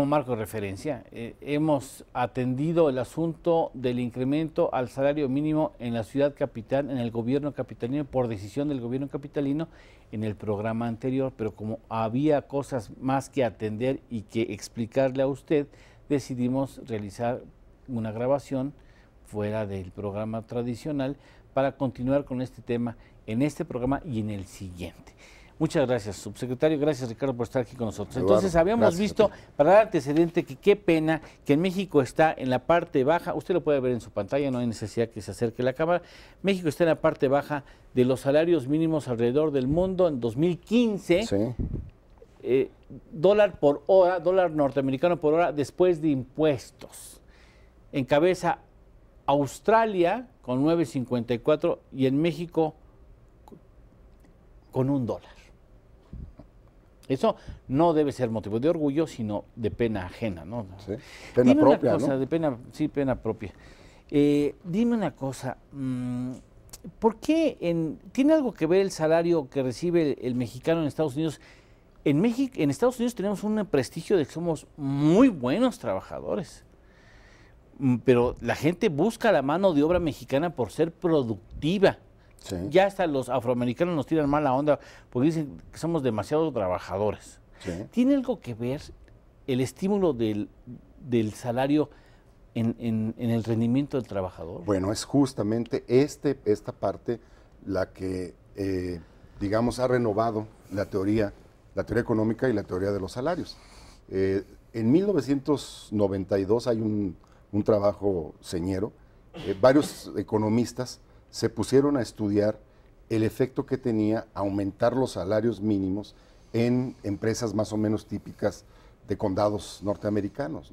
como marco de referencia. Eh, hemos atendido el asunto del incremento al salario mínimo en la ciudad capital, en el gobierno capitalino, por decisión del gobierno capitalino en el programa anterior, pero como había cosas más que atender y que explicarle a usted, decidimos realizar una grabación fuera del programa tradicional para continuar con este tema en este programa y en el siguiente. Muchas gracias, subsecretario. Gracias, Ricardo, por estar aquí con nosotros. Entonces, habíamos visto, para dar antecedente, que qué pena que en México está en la parte baja. Usted lo puede ver en su pantalla, no hay necesidad que se acerque la cámara. México está en la parte baja de los salarios mínimos alrededor del mundo en 2015. Sí. Eh, dólar por hora, dólar norteamericano por hora después de impuestos. En cabeza Australia con 9.54 y en México con un dólar. Eso no debe ser motivo de orgullo, sino de pena ajena, ¿no? Sí. Pena propia, una de pena, sí, pena propia. Eh, dime una cosa, mm, ¿por qué tiene algo que ver el salario que recibe el, mexicano en Estados Unidos? En México, en Estados Unidos tenemos un prestigio de que somos muy buenos trabajadores. Mm, pero la gente busca la mano de obra mexicana por ser productiva ya hasta los afroamericanos nos tiran mala onda porque dicen que somos demasiados trabajadores. ¿Tiene algo que ver el estímulo del, salario en, el rendimiento del trabajador? Bueno, es justamente este, esta parte la que, eh, digamos, ha renovado la teoría, la teoría económica y la teoría de los salarios. Eh, en 1992 hay un, trabajo señero, eh, varios economistas se pusieron a estudiar el efecto que tenía aumentar los salarios mínimos en empresas más o menos típicas de condados norteamericanos,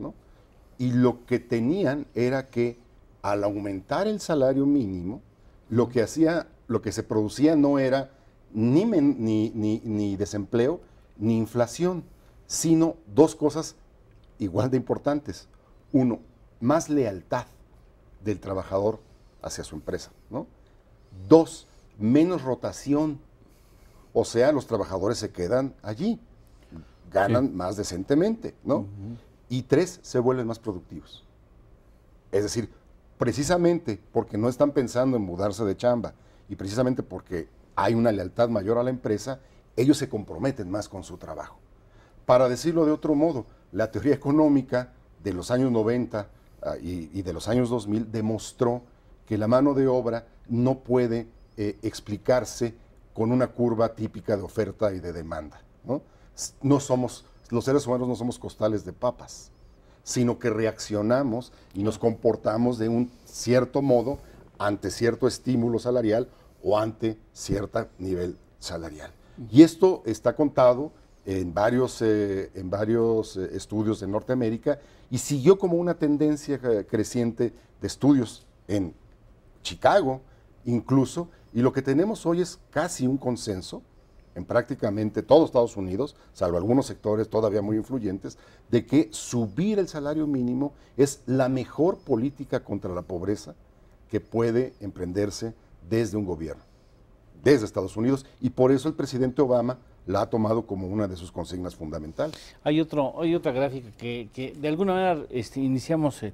Y lo que tenían era que al aumentar el salario mínimo, lo que hacía, lo que se producía no era ni, ni desempleo ni inflación, sino dos cosas igual de importantes. Uno, más lealtad del trabajador hacia su empresa. Dos, menos rotación. O sea, los trabajadores se quedan allí, ganan más decentemente, ¿no? Y tres, se vuelven más productivos. Es decir, precisamente porque no están pensando en mudarse de chamba y precisamente porque hay una lealtad mayor a la empresa, ellos se comprometen más con su trabajo. Para decirlo de otro modo, la teoría económica de los años 90 ah, y, y de los años 2000 demostró que la mano de obra no puede eh, explicarse con una curva típica de oferta y de demanda. ¿no? somos, los seres humanos no somos costales de papas, sino que reaccionamos y nos comportamos de un cierto modo ante cierto estímulo salarial o ante cierto nivel salarial. Y esto está contado en varios, eh, en varios eh, estudios de Norteamérica y siguió como una tendencia creciente de estudios en Chicago incluso, y lo que tenemos hoy es casi un consenso en prácticamente todos Estados Unidos, salvo algunos sectores todavía muy influyentes, de que subir el salario mínimo es la mejor política contra la pobreza que puede emprenderse desde un gobierno, desde Estados Unidos, y por eso el presidente Obama la ha tomado como una de sus consignas fundamentales. Hay, otro, hay otra gráfica que, de alguna manera este, iniciamos el, eh,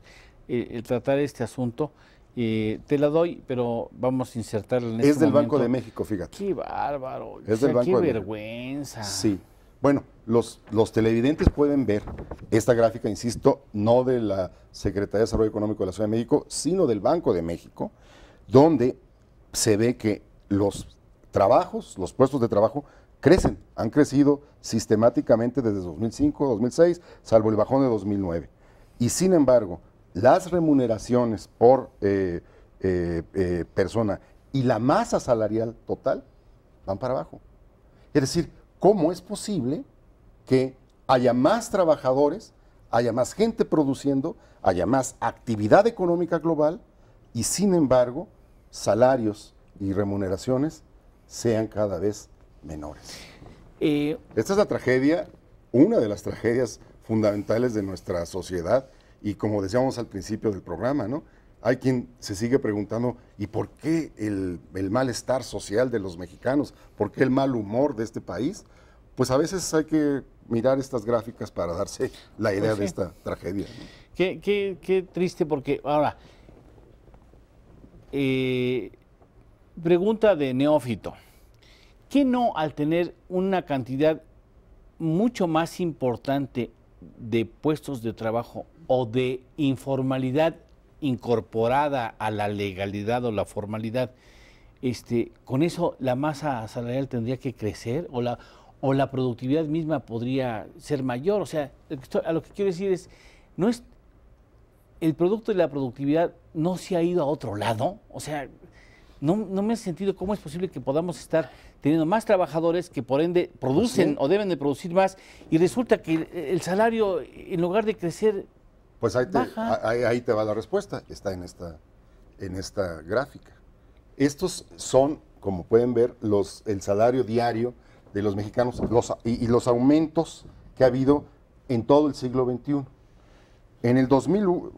el, eh, tratar este asunto te la doy, pero vamos a insertarla en Es este del Banco de México, fíjate. Qué bárbaro. qué vergüenza. Sí. Bueno, los, los televidentes pueden ver esta gráfica, insisto, no de la Secretaría de Desarrollo Económico de la Ciudad de México, sino del Banco de México, donde se ve que los trabajos, los puestos de trabajo, crecen, han crecido sistemáticamente desde 2005, 2006, salvo el bajón de 2009. Y sin embargo, las remuneraciones por eh, eh, eh, persona y la masa salarial total van para abajo. Es decir, ¿cómo es posible que haya más trabajadores, haya más gente produciendo, haya más actividad económica global y sin embargo salarios y remuneraciones sean cada vez menores? Esta es la tragedia, una de las tragedias fundamentales de nuestra sociedad y como decíamos al principio del programa, ¿no? Hay quien se sigue preguntando, ¿y por qué el, malestar social de los mexicanos? ¿Por qué el mal humor de este país? Pues a veces hay que mirar estas gráficas para darse la pues idea de esta tragedia. Qué, triste porque ahora, eh, pregunta de neófito, ¿qué no al tener una cantidad mucho más importante de puestos de trabajo o de informalidad incorporada a la legalidad o la formalidad, este, con eso la masa salarial tendría que crecer o la, o la productividad misma podría ser mayor. O sea, a lo que quiero decir es, no es el producto de la productividad no se ha ido a otro lado. O sea, no, me he sentido cómo es posible que podamos estar teniendo más trabajadores que por ende producen o deben de producir más y resulta que el, salario en lugar de crecer pues ahí te, Ahí, te va la respuesta, está en esta, en esta gráfica. Estos son, como pueden ver, los, el salario diario de los mexicanos los, y, y, los aumentos que ha habido en todo el siglo XXI. En el,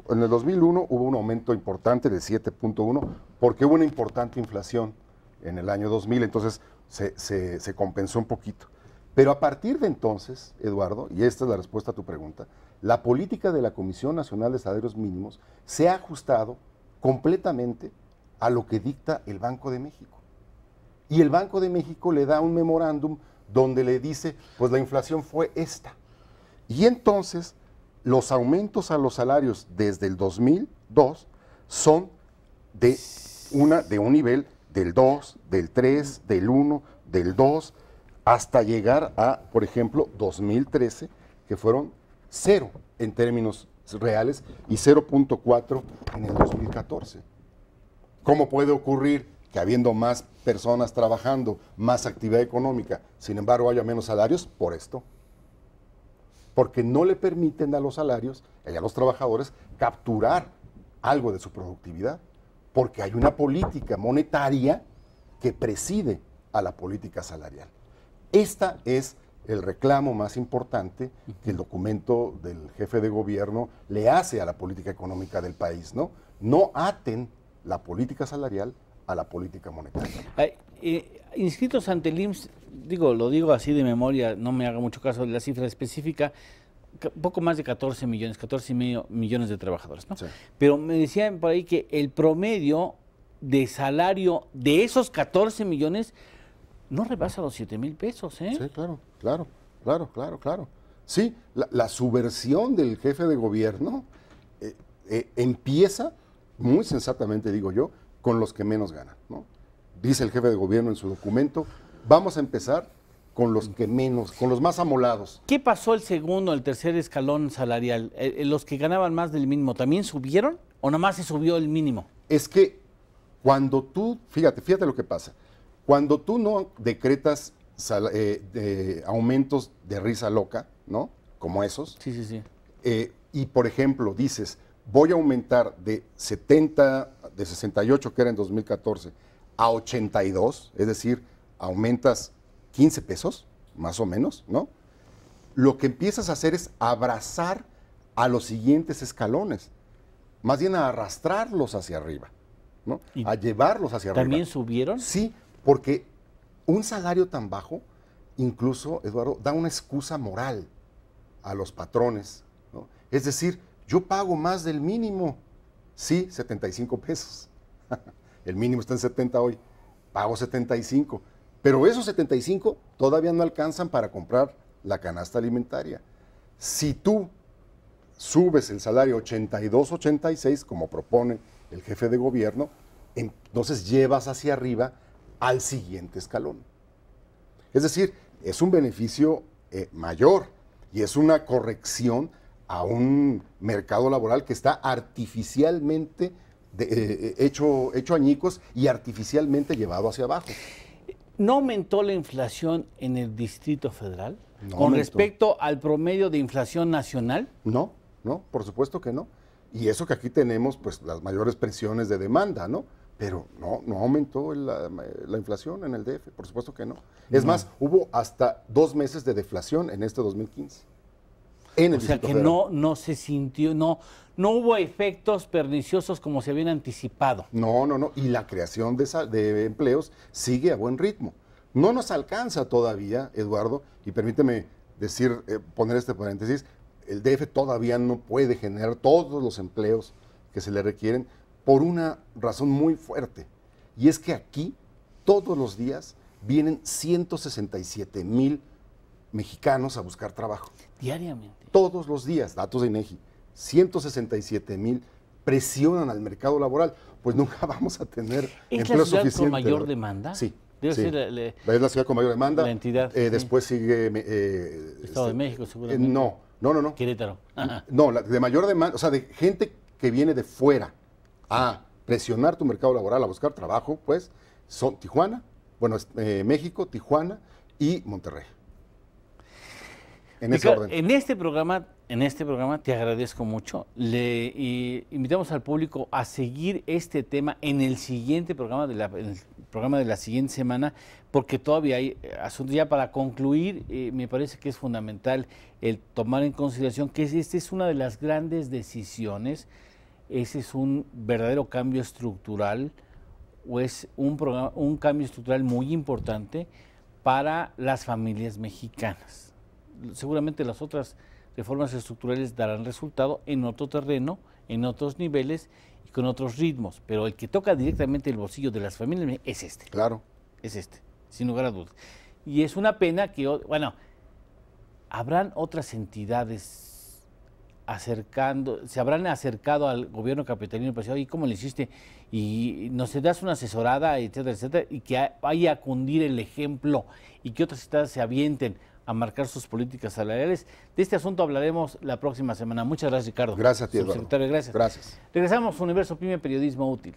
en el 2001 hubo un aumento importante de 7.1 porque hubo una importante inflación en el año 2000, entonces se, se compensó un poquito. Pero a partir de entonces, Eduardo, y esta es la respuesta a tu pregunta, la política de la Comisión Nacional de Salarios Mínimos se ha ajustado completamente a lo que dicta el Banco de México. Y el Banco de México le da un memorándum donde le dice, pues la inflación fue esta. Y entonces los aumentos a los salarios desde el 2002 son de, una, de un nivel del 2, del 3, del 1, del 2, hasta llegar a, por ejemplo, 2013, que fueron cero en términos reales y 0.4 en el 2014. ¿Cómo puede ocurrir que habiendo más personas trabajando, más actividad económica, sin embargo haya menos salarios? Por esto porque no le permiten a los salarios y a los trabajadores capturar algo de su productividad, porque hay una política monetaria que preside a la política salarial. Este es el reclamo más importante que el documento del jefe de gobierno le hace a la política económica del país, ¿no? No aten la política salarial a la política monetaria. Eh, inscritos ante el digo, lo digo así de memoria, no me haga mucho caso de la cifra específica, poco más de 14 millones, 14 y millones de trabajadores, ¿no? Pero me decían por ahí que el promedio de salario de esos 14 millones no rebasa los 7 mil pesos, ¿eh? Sí, claro, claro, claro, claro, claro. Sí, la, subversión del jefe de gobierno eh, eh, empieza, muy sensatamente digo yo, con los que menos ganan, ¿no? Dice el jefe de gobierno en su documento, Vamos a empezar con los que menos, con los más amolados. ¿Qué pasó el segundo, el tercer escalón salarial? Eh, eh, ¿Los que ganaban más del mínimo también subieron o nomás se subió el mínimo? Es que cuando tú, fíjate, fíjate lo que pasa. Cuando tú no decretas eh, aumentos de risa loca, ¿no? Como esos. Sí, sí, sí. y por ejemplo, dices, voy a aumentar de 70, de 68 que era en 2014, a 82, es decir, aumentas 15 pesos, más o menos, ¿no? Lo que empiezas a hacer es abrazar a los siguientes escalones, más bien a arrastrarlos hacia arriba, ¿no? a llevarlos hacia arriba. ¿También subieron? Sí, porque un salario tan bajo, incluso, Eduardo, da una excusa moral a los patrones, ¿no? Es decir, yo pago más del mínimo, sí, 75 pesos. El mínimo está en 70 hoy, pago 75 pero esos 75 todavía no alcanzan para comprar la canasta alimentaria. Si tú subes el salario 82-86, como propone el jefe de gobierno, entonces llevas hacia arriba al siguiente escalón. Es decir, es un beneficio eh, mayor y es una corrección a un mercado laboral que está artificialmente eh, eh, hecho, hecho añicos y artificialmente llevado hacia abajo. ¿No aumentó la inflación en el Distrito Federal con respecto al promedio de inflación nacional? No, no, por supuesto que no. Y eso que aquí tenemos, pues las mayores presiones de demanda, ¿no? Pero no, no aumentó la, inflación en el DF, por supuesto que no. Es más, hubo hasta dos meses de deflación en este 2015. O sea que no, no se sintió, no, no hubo efectos perniciosos como se habían anticipado. No, no, no. Y la creación de, empleos sigue a buen ritmo. No nos alcanza todavía, Eduardo, y permíteme decir, eh, poner este paréntesis, el DF todavía no puede generar todos los empleos que se le requieren por una razón muy fuerte. Y es que aquí todos los días vienen 167 mil mexicanos a buscar trabajo. Diariamente todos los días, datos de INEGI, 167 mil presionan al mercado laboral, pues nunca vamos a tener empleo ¿Es la ciudad con mayor demanda? Sí. la, es la ciudad con mayor demanda. La entidad. Eh, después sigue. Eh, Estado de este, México, seguramente. Eh, no, no, no, no. Querétaro. No, de mayor demanda, o sea, de gente que viene de fuera a presionar tu mercado laboral, a buscar trabajo, pues, son Tijuana, bueno, México, Tijuana y Monterrey. En, este programa, en este programa te agradezco mucho. Le invitamos al público a seguir este tema en el siguiente programa de la, programa de la siguiente semana, porque todavía hay eh, asuntos. Ya para concluir, me parece que es fundamental el tomar en consideración que esta es una de las grandes decisiones. Ese es un verdadero cambio estructural o es un, un cambio estructural muy importante para las familias mexicanas seguramente las otras reformas estructurales darán resultado en otro terreno, en otros niveles y con otros ritmos, pero el que toca directamente el bolsillo de las familias es este. Claro. Es este, sin lugar a dudas. Y es una pena que, bueno, habrán otras entidades acercando, se habrán acercado al gobierno capitalino y como ¿cómo le hiciste? Y nos das una asesorada, etcétera, etcétera, y que vaya a cundir el ejemplo y que otras entidades se avienten a marcar sus políticas salariales. De este asunto hablaremos la próxima semana. Muchas gracias, Ricardo. Gracias a ti, gracias. Gracias. Regresamos a Universo Pyme Periodismo Útil.